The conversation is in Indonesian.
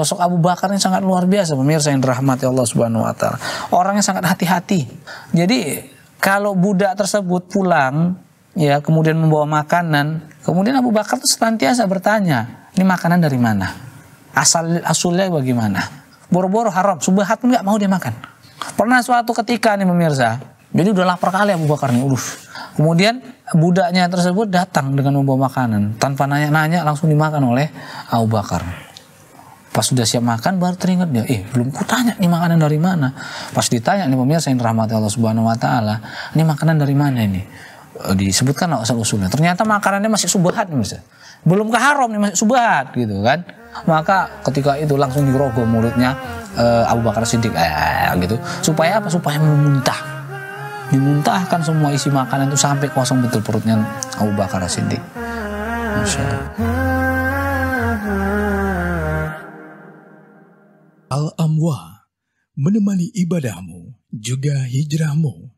Sosok Abu Bakar ini sangat luar biasa pemirsa yang dirahmati Allah Subhanahu wa taala. Orangnya sangat hati-hati. Jadi kalau budak tersebut pulang ya kemudian membawa makanan, kemudian Abu Bakar itu senantiasa bertanya, "Ini makanan dari mana? Asal asulnya bagaimana?" Boro-boro haram, subahat nggak mau dia makan. Pernah suatu ketika nih pemirsa, jadi udah lapar kali Abu Bakar nih, urus. Kemudian budaknya tersebut datang dengan membawa makanan. Tanpa nanya-nanya langsung dimakan oleh Abu Bakar. Pas sudah siap makan baru teringat dia, eh belum ku tanya nih makanan dari mana. Pas ditanya nih pemirsa yang rahmati Allah Subhanahu wa taala, ini makanan dari mana ini? Eh, disebutkan asal usulnya. Ternyata makanannya masih subhat, misalnya. Belum ke haram nih masih subhat, gitu kan. Maka ketika itu langsung dirogoh mulutnya uh, Abu Bakar Siddiq eh, gitu. Supaya apa? Supaya memuntah dimuntahkan semua isi makanan itu sampai kosong betul perutnya Abu Bakar Siddiq. Masya Al-Amwa menemani ibadahmu juga hijrahmu.